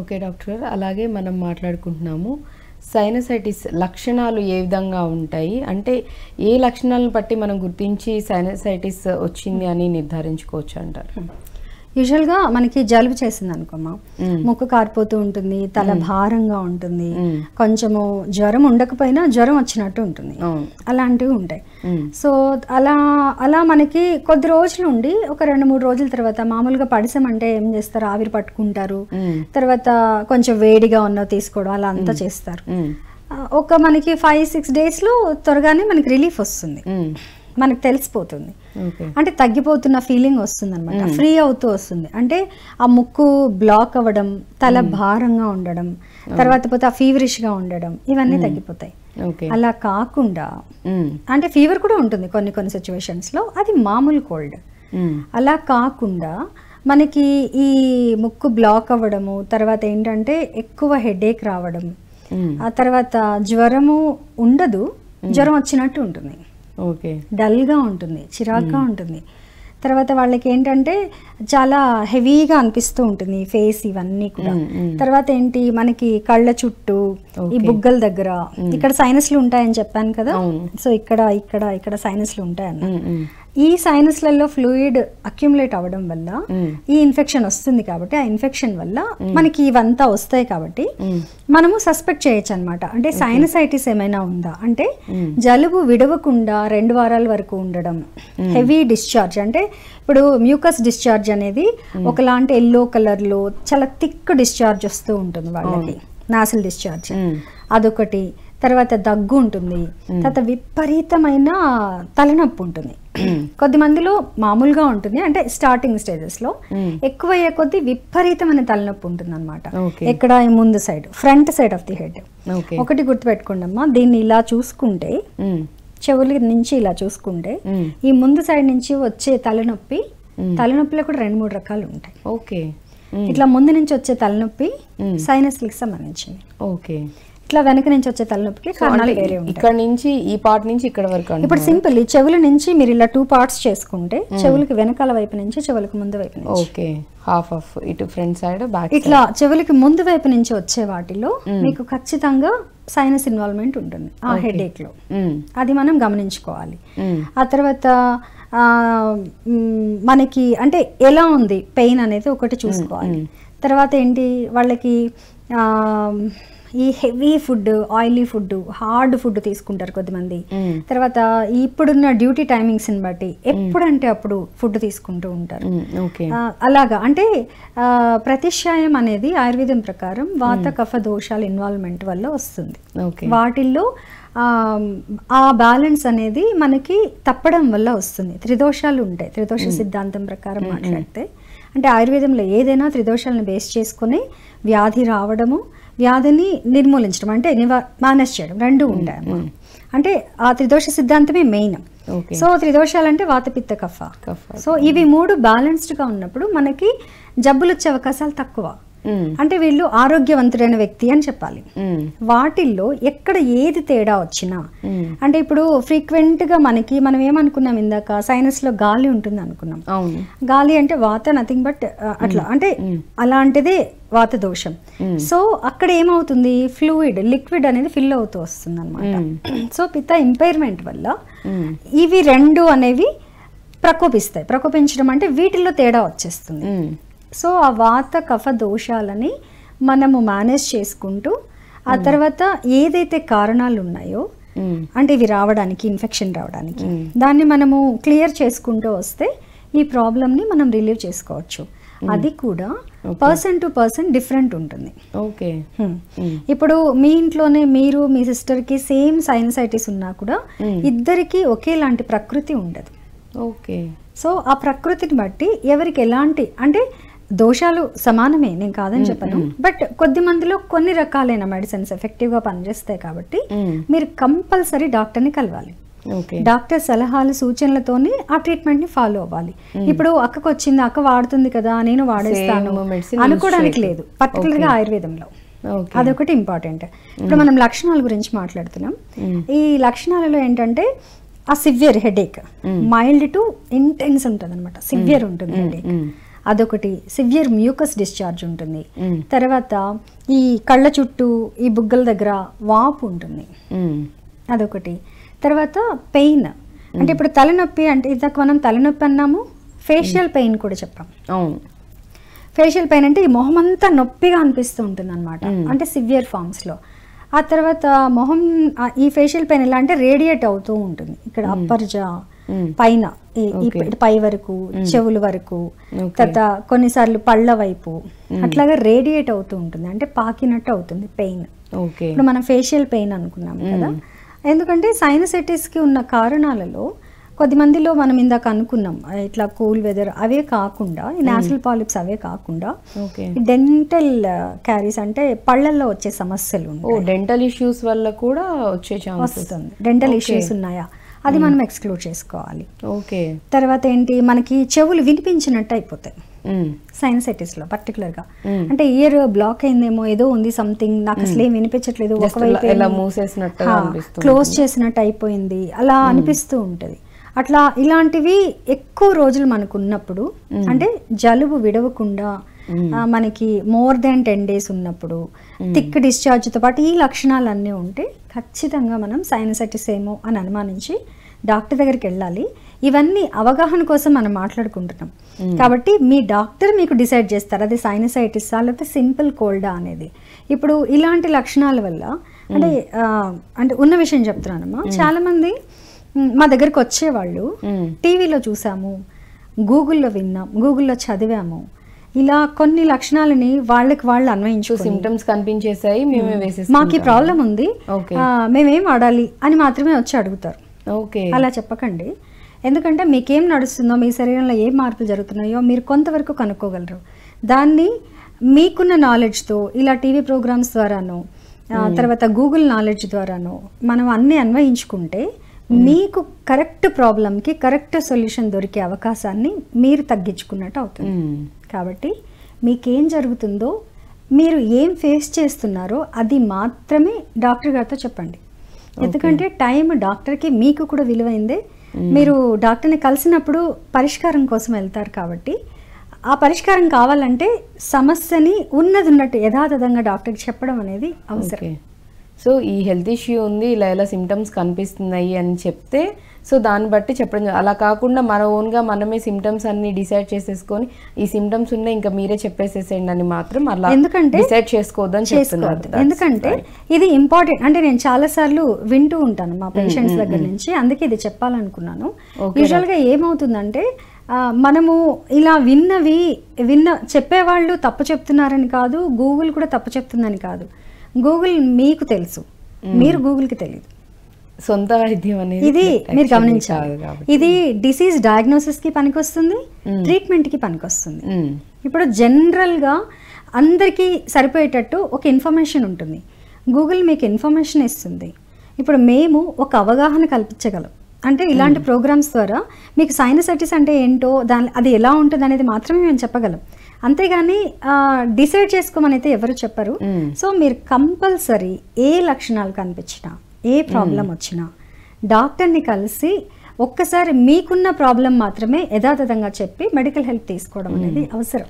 Okay doctor అలాగే మనం మాట్లాడుకుంటున్నాము sinusitis లక్షణాలు ఏ విధంగా ఉంటాయి అంటే ఏ లక్షణాలను బట్టి మనం గుర్తించి సైనసైటిస్ వచ్చింది అని నిర్ధారించుకోవచ్చు అంటారు యూజువల్గా మనకి జలుబు చేసింది అనుకోమా ముక్కు కారిపోతూ ఉంటుంది తల భారంగా ఉంటుంది కొంచెము జ్వరం ఉండకపోయినా జ్వరం వచ్చినట్టు ఉంటుంది అలాంటివి ఉంటాయి సో అలా అలా మనకి కొద్ది రోజులు ఉండి ఒక రెండు మూడు రోజుల తర్వాత మామూలుగా పడిసమంటే ఏం చేస్తారు ఆవిరి పట్టుకుంటారు తర్వాత కొంచెం వేడిగా ఉన్న తీసుకోవడం అలా అంతా చేస్తారు ఒక మనకి ఫైవ్ సిక్స్ డేస్ లో త్వరగానే మనకి రిలీఫ్ వస్తుంది మనకు తెలిసిపోతుంది అంటే తగ్గిపోతున్న ఫీలింగ్ వస్తుంది అనమాట ఫ్రీ అవుతూ వస్తుంది అంటే ఆ ముక్కు బ్లాక్ అవ్వడం తల భారంగా ఉండడం తర్వాత పోతే ఆ గా ఉండడం ఇవన్నీ తగ్గిపోతాయి అలా కాకుండా అంటే ఫీవర్ కూడా ఉంటుంది కొన్ని కొన్ని లో అది మామూలు కోల్డ్ అలా కాకుండా మనకి ఈ ముక్కు బ్లాక్ అవ్వడము తర్వాత ఏంటంటే ఎక్కువ హెడేక్ రావడం ఆ తర్వాత జ్వరము ఉండదు జ్వరం వచ్చినట్టు ఉంటుంది ఓకే డల్గా ఉంటుంది చిరాక్గా ఉంటుంది తర్వాత వాళ్ళకి ఏంటంటే చాలా హెవీగా అనిపిస్తూ ఉంటుంది ఫేస్ ఇవన్నీ కూడా తర్వాత ఏంటి మనకి కళ్ళ చుట్టూ ఈ బుగ్గల దగ్గర ఇక్కడ సైనస్లు ఉంటాయని చెప్పాను కదా సో ఇక్కడ ఇక్కడ ఇక్కడ సైనస్లు ఉంటాయన్న ఈ సైనస్లలో ఫ్లూయిడ్ అక్యుములేట్ అవ్వడం వల్ల ఈ ఇన్ఫెక్షన్ వస్తుంది కాబట్టి ఆ ఇన్ఫెక్షన్ వల్ల మనకి ఇవంతా వస్తాయి కాబట్టి మనము సస్పెక్ట్ చేయొచ్చు అనమాట అంటే సైనసైటిస్ ఏమైనా ఉందా అంటే జలుబు విడవకుండా రెండు వారాల వరకు ఉండడం హెవీ డిశ్చార్జ్ అంటే ఇప్పుడు మ్యూకస్ డిశ్చార్జ్ అనేది ఒకలాంటి ఎల్లో కలర్లో చాలా థిక్ డిశ్చార్జ్ వస్తూ ఉంటుంది వాళ్ళకి నాసిల్ డిశ్చార్జ్ అదొకటి తర్వాత దగ్గు ఉంటుంది తర్వాత విపరీతమైన తలనొప్పి ఉంటుంది కొద్ది మందిలో మామూలుగా ఉంటుంది అంటే స్టార్టింగ్ స్టేజెస్ లో hmm. ఎక్కువ అయ్యే కొద్ది విపరీతమైన తలనొప్పి ఉంటుంది అనమాట ఎక్కడ ముందు side front side of the head ఒకటి గుర్తుపెట్టుకోండి అమ్మా దీన్ని ఇలా చూసుకుంటే hmm. చెవుల నుంచి ఇలా చూసుకుంటే hmm. ఈ ముందు సైడ్ నుంచి వచ్చే తలనొప్పి తలనొప్పిలో కూడా రెండు మూడు రకాలు ఉంటాయి ఓకే ఇట్లా ముందు నుంచి వచ్చే తలనొప్పి సైనస్లకు సంబంధించింది ఓకే ఇట్లా వెనక నుంచి వచ్చే తలనొప్పికి కారణాలు వేరే ఇక్కడ నుంచి ఈ పార్ట్ నుంచి ఇక్కడ వరకు ఇప్పుడు సింపుల్ ఈ చెవుల నుంచి మీరు ఇలా టూ పార్ట్స్ చేసుకుంటే చెవులకి వెనకాల వైపు నుంచి చెవులకు ముందు వైపు నుంచి ఓకే హాఫ్ ఆఫ్ ఇటు ఫ్రంట్ సైడ్ బ్యాక్ ఇట్లా చెవులకి ముందు వైపు నుంచి వచ్చే వాటిలో మీకు ఖచ్చితంగా సైనస్ ఇన్వాల్వ్మెంట్ ఉంటుంది ఆ హెడ్ లో అది మనం గమనించుకోవాలి ఆ తర్వాత మనకి అంటే ఎలా ఉంది పెయిన్ అనేది ఒకటి చూసుకోవాలి తర్వాత ఏంటి వాళ్ళకి ఈ heavy food oily food hard food తీసుకుంటారు కొద్దిమంది తర్వాత ఇప్పుడున్న డ్యూటీ ని బట్టి ఎప్పుడంటే అప్పుడు ఫుడ్ తీసుకుంటూ ఉంటారు అలాగా అంటే ప్రతిష్యాయం అనేది ఆయుర్వేదం ప్రకారం వాత కఫ దోషాల ఇన్వాల్వ్మెంట్ వల్ల వస్తుంది వాటిల్లో ఆ బ్యాలెన్స్ అనేది మనకి తప్పడం వల్ల వస్తుంది త్రిదోషాలు ఉంటాయి త్రిదోష సిద్ధాంతం ప్రకారం మాట్లాడితే అంటే ఆయుర్వేదంలో ఏదైనా త్రిదోషాలను బేస్ చేసుకుని వ్యాధి రావడము వ్యాధిని నిర్మూలించడం అంటే నివా మేనేజ్ చేయడం రెండు ఉండే అంటే ఆ త్రిదోష సిద్ధాంతమే మెయిన్ సో త్రిదోషాలు అంటే వాతపిత్త కఫ సో ఇవి మూడు బ్యాలెన్స్డ్గా ఉన్నప్పుడు మనకి జబ్బులు వచ్చే అవకాశాలు తక్కువ అంటే వీళ్ళు ఆరోగ్యవంతుడైన వ్యక్తి అని చెప్పాలి వాటిల్లో ఎక్కడ ఏది తేడా వచ్చినా అంటే ఇప్పుడు ఫ్రీక్వెంట్ గా మనకి మనం ఏమనుకున్నాం ఇందాక సైనస్ లో గాలి ఉంటుంది అనుకున్నాం గాలి అంటే వాత నథింగ్ బట్ అట్లా అంటే అలాంటిదే వాత దోషం సో అక్కడ ఏమవుతుంది ఫ్లూయిడ్ లిక్విడ్ అనేది ఫిల్ అవుతూ వస్తుంది అనమాట సో పిత్త ఇంపైర్మెంట్ వల్ల ఇవి రెండు అనేవి ప్రకోపిస్తాయి ప్రకోపించడం అంటే వీటిల్లో తేడా వచ్చేస్తుంది సో ఆ వాత కఫ దోషాలని మనము మేనేజ్ చేసుకుంటూ ఆ తర్వాత ఏదైతే కారణాలు ఉన్నాయో అంటే ఇవి రావడానికి ఇన్ఫెక్షన్ రావడానికి దాన్ని మనము క్లియర్ చేసుకుంటూ వస్తే ఈ ప్రాబ్లమ్ని మనం రిలీవ్ చేసుకోవచ్చు అది కూడా పర్సన్ టు పర్సన్ డిఫరెంట్ ఉంటుంది ఓకే ఇప్పుడు మీ ఇంట్లోనే మీరు మీ సిస్టర్కి సేమ్ సైనసైటిస్ ఉన్నా కూడా ఇద్దరికి ఒకేలాంటి ప్రకృతి ఉండదు ఓకే సో ఆ ప్రకృతిని బట్టి ఎవరికి ఎలాంటి అంటే దోషాలు సమానమే నేను కాదని చెప్పను బట్ కొద్ది మందిలో కొన్ని రకాలైన మెడిసిన్స్ ఎఫెక్టివ్ గా పనిచేస్తాయి కాబట్టి మీరు కంపల్సరీ డాక్టర్ ని కలవాలి డాక్టర్ సలహాలు సూచనలతోనే ఆ ట్రీట్మెంట్ ని ఫాలో అవ్వాలి ఇప్పుడు అక్కకు వచ్చింది అక్క వాడుతుంది కదా నేను వాడేస్తాను అనుకోవడానికి లేదు పర్టికులర్ గా ఆయుర్వేదంలో అదొకటి ఇంపార్టెంట్ ఇప్పుడు మనం లక్షణాల గురించి మాట్లాడుతున్నాం ఈ లక్షణాలలో ఏంటంటే ఆ severe headache mild to intense ఉంటుంది అనమాట సివియర్ ఉంటుంది హెడేక్ అదొకటి సివియర్ మ్యూకస్ డిశ్చార్జ్ ఉంటుంది తర్వాత ఈ కళ్ళ చుట్టూ ఈ బుగ్గల దగ్గర వాపు ఉంటుంది అదొకటి తర్వాత పెయిన్ అంటే ఇప్పుడు తలనొప్పి అంటే ఇదాక మనం తలనొప్పి అన్నాము ఫేషియల్ పెయిన్ కూడా చెప్పాం ఫేషియల్ పెయిన్ అంటే ఈ మొహం అంతా నొప్పిగా అనిపిస్తూ ఉంటుంది అనమాట అంటే సివియర్ లో ఆ తర్వాత మొహం ఈ ఫేషియల్ పెయిన్ ఎలా అంటే రేడియేట్ అవుతూ ఉంటుంది ఇక్కడ అప్పర్ జా Hmm. పైన పై వరకు hmm. చెవుల వరకు తర్వాత కొన్నిసార్లు పళ్ళ వైపు hmm. అట్లాగా రేడియేట్ అవుతూ ఉంటుంది అంటే పాకినట్టు అవుతుంది పెయిన్ ఇప్పుడు మనం ఫేషియల్ పెయిన్ అనుకున్నాం కదా ఎందుకంటే కి ఉన్న కారణాలలో కొద్ది మందిలో మనం ఇందాక అనుకున్నాం ఇట్లా కూల్ వెదర్ అవే కాకుండా ఈ నేషనల్ పాలిప్స్ అవే కాకుండా డెంటల్ క్యారీస్ uh, అంటే పళ్ళల్లో వచ్చే సమస్యలు డెంటల్ oh, ఇష్యూస్ వల్ల కూడా వచ్చే వస్తుంది డెంటల్ ఇష్యూస్ ఉన్నాయా అది hmm. మనం ఎక్స్క్లూడ్ చేసుకోవాలి ఓకే తర్వాత ఏంటి మనకి చెవులు వినిపించినట్టు అయిపోతాయి hmm. లో పర్టికులర్ గా hmm. అంటే ఇయర్ బ్లాక్ అయిందేమో ఏదో ఉంది సంథింగ్ నాకు అసలు ఏం వినిపించట్లేదు క్లోజ్ చేసినట్టు అయిపోయింది అలా అనిపిస్తూ ఉంటుంది అట్లా ఇలాంటివి ఎక్కువ రోజులు మనకు ఉన్నప్పుడు అంటే జలుబు విడవకుండా Hmm. మనకి మోర్ దెన్ టెన్ డేస్ ఉన్నప్పుడు hmm. థిక్ డిశ్చార్జ్తో పాటు ఈ లక్షణాలన్నీ ఉంటే ఖచ్చితంగా మనం సైనసైటిస్ ఏమో అని అనుమానించి డాక్టర్ దగ్గరికి వెళ్ళాలి ఇవన్నీ అవగాహన కోసం మనం మాట్లాడుకుంటున్నాం hmm. కాబట్టి మీ డాక్టర్ మీకు డిసైడ్ చేస్తారు అది సైనసైటిస్ లేకపోతే సింపుల్ కోల్డా అనేది ఇప్పుడు ఇలాంటి లక్షణాల వల్ల అంటే అంటే ఉన్న విషయం చెప్తున్నానమ్మా మంది మా దగ్గరకు వచ్చేవాళ్ళు టీవీలో చూసాము గూగుల్లో విన్నాం గూగుల్లో చదివాము ఇలా కొన్ని లక్షణాలని వాళ్ళకి వాళ్ళు అన్వయించు సిమ్టమ్స్ కనిపించేసాయి మేమే మాకు ప్రాబ్లం ఉంది మేమేం వాడాలి అని మాత్రమే వచ్చి అడుగుతారు ఓకే అలా చెప్పకండి ఎందుకంటే మీకేం నడుస్తుందో మీ శరీరంలో ఏ మార్పులు జరుగుతున్నాయో మీరు కొంతవరకు కనుక్కోగలరు దాన్ని మీకున్న నాలెడ్జ్తో ఇలా టీవీ ప్రోగ్రామ్స్ ద్వారాను తర్వాత గూగుల్ నాలెడ్జ్ ద్వారాను మనం అన్నీ అన్వయించుకుంటే Hmm. మీకు కరెక్ట్ ప్రాబ్లంకి కరెక్ట్ సొల్యూషన్ దొరికే అవకాశాన్ని మీరు తగ్గించుకున్నట్టు అవుతుంది hmm. కాబట్టి మీకేం జరుగుతుందో మీరు ఏం ఫేస్ చేస్తున్నారో అది మాత్రమే డాక్టర్ గారితో చెప్పండి ఎందుకంటే టైం డాక్టర్కి మీకు కూడా విలువైందే hmm. మీరు డాక్టర్ని కలిసినప్పుడు పరిష్కారం కోసం వెళ్తారు కాబట్టి ఆ పరిష్కారం కావాలంటే సమస్యని ఉన్నది ఉన్నట్టు యథాతథంగా డాక్టర్కి చెప్పడం అనేది అవసరం సో ఈ హెల్త్ ఇష్యూ ఉంది ఇలా ఇలా సిమ్టమ్స్ కనిపిస్తున్నాయి అని చెప్తే సో దాన్ని బట్టి చెప్పడం అలా కాకుండా మన ఓన్గా మనమే సిమ్టమ్స్ అన్ని డిసైడ్ చేసేసుకొని ఈ సిమ్టమ్స్ ఉన్నాయి ఇంకా మీరే చెప్పేసేసేయండి అని మాత్రం అలా ఎందుకంటే డిసైడ్ చేసుకోవద్దని చెప్తున్నారు ఎందుకంటే ఇది ఇంపార్టెంట్ అంటే నేను చాలా సార్లు వింటూ ఉంటాను మా పేషెంట్స్ దగ్గర నుంచి అందుకే ఇది చెప్పాలనుకున్నాను యూజువల్గా ఏమవుతుందంటే మనము ఇలా విన్నవి విన్న చెప్పేవాళ్ళు తప్పు చెప్తున్నారని కాదు గూగుల్ కూడా తప్పు చెప్తుందని కాదు గూగుల్ మీకు తెలుసు మీరు గూగుల్కి తెలియదు సొంత వైద్యం అనేది ఇది మీరు గమనించాలి ఇది డిసీజ్ డయాగ్నోసిస్ కి పనికొస్తుంది ట్రీట్మెంట్ కి పనికొస్తుంది ఇప్పుడు జనరల్ గా అందరికీ సరిపోయేటట్టు ఒక ఇన్ఫర్మేషన్ ఉంటుంది గూగుల్ మీకు ఇన్ఫర్మేషన్ ఇస్తుంది ఇప్పుడు మేము ఒక అవగాహన కల్పించగలం అంటే ఇలాంటి ప్రోగ్రామ్స్ ద్వారా మీకు సైనసైటిస్ అంటే ఏంటో దాని అది ఎలా ఉంటుంది అనేది మాత్రమే మేము చెప్పగలం అంతేగాని డిసైడ్ చేసుకోమని అయితే ఎవరు చెప్పరు సో మీరు కంపల్సరీ ఏ లక్షణాలు కనిపించినా ఏ ప్రాబ్లం వచ్చినా డాక్టర్ని కలిసి ఒక్కసారి మీకున్న ప్రాబ్లం మాత్రమే యథాతథంగా చెప్పి మెడికల్ హెల్ప్ తీసుకోవడం అనేది అవసరం